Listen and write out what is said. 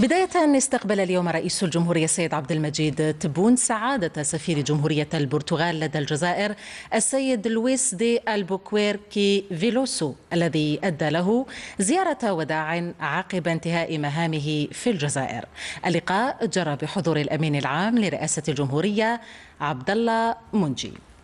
بداية استقبل اليوم رئيس الجمهورية السيد عبد المجيد تبون سعادة سفير جمهورية البرتغال لدى الجزائر السيد لويس دي البوكويركي فيلوسو الذي أدى له زيارة وداع عقب انتهاء مهامه في الجزائر اللقاء جرى بحضور الأمين العام لرئاسة الجمهورية عبد الله منجي